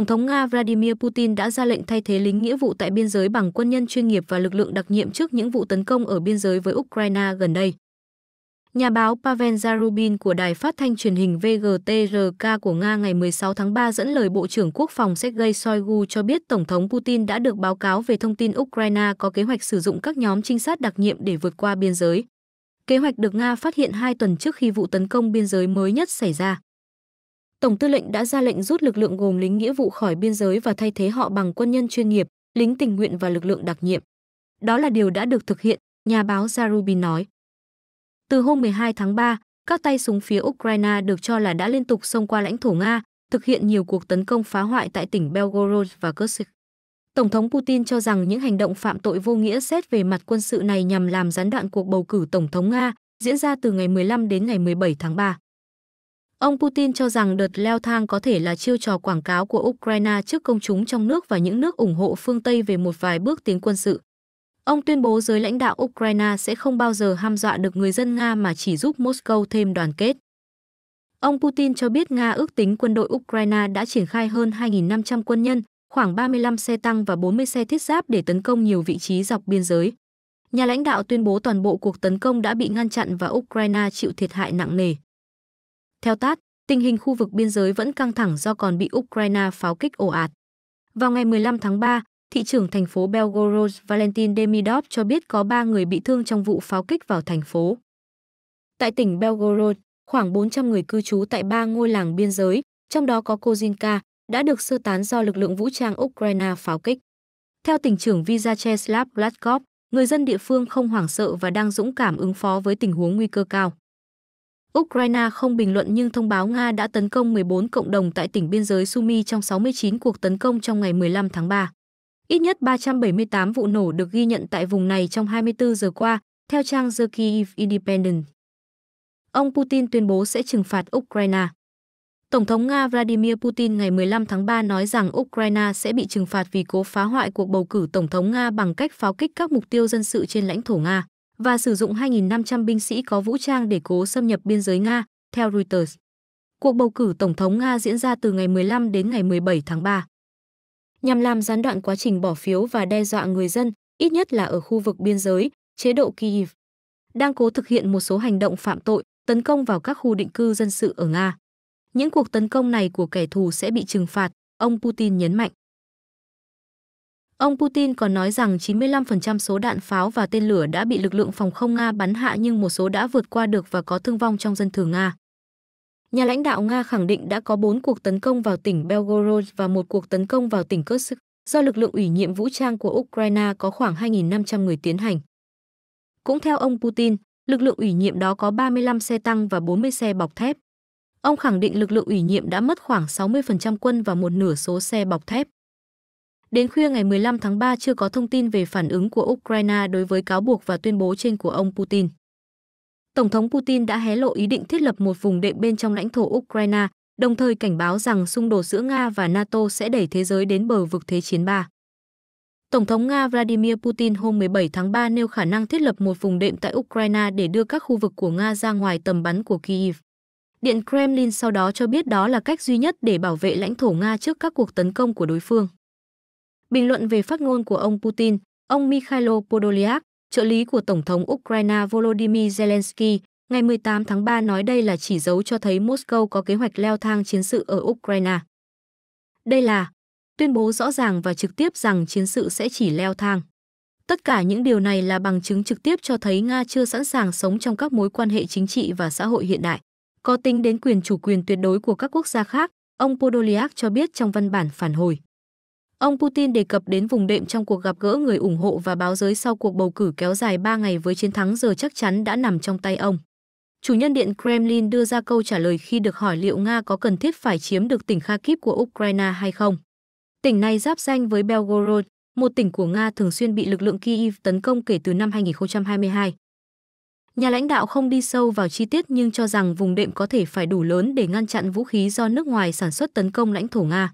Tổng thống Nga Vladimir Putin đã ra lệnh thay thế lính nghĩa vụ tại biên giới bằng quân nhân chuyên nghiệp và lực lượng đặc nhiệm trước những vụ tấn công ở biên giới với Ukraine gần đây. Nhà báo Pavel Zarubin của đài phát thanh truyền hình VGTRK của Nga ngày 16 tháng 3 dẫn lời Bộ trưởng Quốc phòng Sergei Shoigu cho biết Tổng thống Putin đã được báo cáo về thông tin Ukraine có kế hoạch sử dụng các nhóm trinh sát đặc nhiệm để vượt qua biên giới. Kế hoạch được Nga phát hiện hai tuần trước khi vụ tấn công biên giới mới nhất xảy ra. Tổng tư lệnh đã ra lệnh rút lực lượng gồm lính nghĩa vụ khỏi biên giới và thay thế họ bằng quân nhân chuyên nghiệp, lính tình nguyện và lực lượng đặc nhiệm. Đó là điều đã được thực hiện, nhà báo Zarubin nói. Từ hôm 12 tháng 3, các tay súng phía Ukraine được cho là đã liên tục xông qua lãnh thổ Nga, thực hiện nhiều cuộc tấn công phá hoại tại tỉnh Belgorod và Kursk. Tổng thống Putin cho rằng những hành động phạm tội vô nghĩa xét về mặt quân sự này nhằm làm gián đoạn cuộc bầu cử tổng thống Nga diễn ra từ ngày 15 đến ngày 17 tháng 3. Ông Putin cho rằng đợt leo thang có thể là chiêu trò quảng cáo của Ukraine trước công chúng trong nước và những nước ủng hộ phương Tây về một vài bước tiến quân sự. Ông tuyên bố giới lãnh đạo Ukraine sẽ không bao giờ ham dọa được người dân Nga mà chỉ giúp Moscow thêm đoàn kết. Ông Putin cho biết Nga ước tính quân đội Ukraine đã triển khai hơn 2.500 quân nhân, khoảng 35 xe tăng và 40 xe thiết giáp để tấn công nhiều vị trí dọc biên giới. Nhà lãnh đạo tuyên bố toàn bộ cuộc tấn công đã bị ngăn chặn và Ukraine chịu thiệt hại nặng nề. Theo Tat, tình hình khu vực biên giới vẫn căng thẳng do còn bị Ukraine pháo kích ồ ạt. Vào ngày 15 tháng 3, thị trưởng thành phố Belgorod Valentin Demidov cho biết có 3 người bị thương trong vụ pháo kích vào thành phố. Tại tỉnh Belgorod, khoảng 400 người cư trú tại ba ngôi làng biên giới, trong đó có Kozinka, đã được sơ tán do lực lượng vũ trang Ukraine pháo kích. Theo tỉnh trưởng Vyacheslav Vladkov, người dân địa phương không hoảng sợ và đang dũng cảm ứng phó với tình huống nguy cơ cao. Ukraine không bình luận nhưng thông báo Nga đã tấn công 14 cộng đồng tại tỉnh biên giới Sumy trong 69 cuộc tấn công trong ngày 15 tháng 3. Ít nhất 378 vụ nổ được ghi nhận tại vùng này trong 24 giờ qua, theo trang The Kyiv Independent. Ông Putin tuyên bố sẽ trừng phạt Ukraine. Tổng thống Nga Vladimir Putin ngày 15 tháng 3 nói rằng Ukraine sẽ bị trừng phạt vì cố phá hoại cuộc bầu cử tổng thống Nga bằng cách pháo kích các mục tiêu dân sự trên lãnh thổ Nga và sử dụng 2.500 binh sĩ có vũ trang để cố xâm nhập biên giới Nga, theo Reuters. Cuộc bầu cử Tổng thống Nga diễn ra từ ngày 15 đến ngày 17 tháng 3. Nhằm làm gián đoạn quá trình bỏ phiếu và đe dọa người dân, ít nhất là ở khu vực biên giới, chế độ Kyiv đang cố thực hiện một số hành động phạm tội, tấn công vào các khu định cư dân sự ở Nga. Những cuộc tấn công này của kẻ thù sẽ bị trừng phạt, ông Putin nhấn mạnh. Ông Putin còn nói rằng 95% số đạn pháo và tên lửa đã bị lực lượng phòng không Nga bắn hạ nhưng một số đã vượt qua được và có thương vong trong dân thường Nga. Nhà lãnh đạo Nga khẳng định đã có 4 cuộc tấn công vào tỉnh Belgorod và một cuộc tấn công vào tỉnh Kursk do lực lượng ủy nhiệm vũ trang của Ukraine có khoảng 2.500 người tiến hành. Cũng theo ông Putin, lực lượng ủy nhiệm đó có 35 xe tăng và 40 xe bọc thép. Ông khẳng định lực lượng ủy nhiệm đã mất khoảng 60% quân và một nửa số xe bọc thép. Đến khuya ngày 15 tháng 3 chưa có thông tin về phản ứng của Ukraine đối với cáo buộc và tuyên bố trên của ông Putin. Tổng thống Putin đã hé lộ ý định thiết lập một vùng đệm bên trong lãnh thổ Ukraine, đồng thời cảnh báo rằng xung đột giữa Nga và NATO sẽ đẩy thế giới đến bờ vực thế chiến 3. Tổng thống Nga Vladimir Putin hôm 17 tháng 3 nêu khả năng thiết lập một vùng đệm tại Ukraine để đưa các khu vực của Nga ra ngoài tầm bắn của Kyiv. Điện Kremlin sau đó cho biết đó là cách duy nhất để bảo vệ lãnh thổ Nga trước các cuộc tấn công của đối phương. Bình luận về phát ngôn của ông Putin, ông Mikhailo Podolyak, trợ lý của Tổng thống Ukraine Volodymyr Zelensky, ngày 18 tháng 3 nói đây là chỉ dấu cho thấy Moscow có kế hoạch leo thang chiến sự ở Ukraine. Đây là tuyên bố rõ ràng và trực tiếp rằng chiến sự sẽ chỉ leo thang. Tất cả những điều này là bằng chứng trực tiếp cho thấy Nga chưa sẵn sàng sống trong các mối quan hệ chính trị và xã hội hiện đại. Có tính đến quyền chủ quyền tuyệt đối của các quốc gia khác, ông Podolyak cho biết trong văn bản phản hồi. Ông Putin đề cập đến vùng đệm trong cuộc gặp gỡ người ủng hộ và báo giới sau cuộc bầu cử kéo dài 3 ngày với chiến thắng giờ chắc chắn đã nằm trong tay ông. Chủ nhân điện Kremlin đưa ra câu trả lời khi được hỏi liệu Nga có cần thiết phải chiếm được tỉnh Kharkiv của Ukraine hay không. Tỉnh này giáp danh với Belgorod, một tỉnh của Nga thường xuyên bị lực lượng Kyiv tấn công kể từ năm 2022. Nhà lãnh đạo không đi sâu vào chi tiết nhưng cho rằng vùng đệm có thể phải đủ lớn để ngăn chặn vũ khí do nước ngoài sản xuất tấn công lãnh thổ Nga.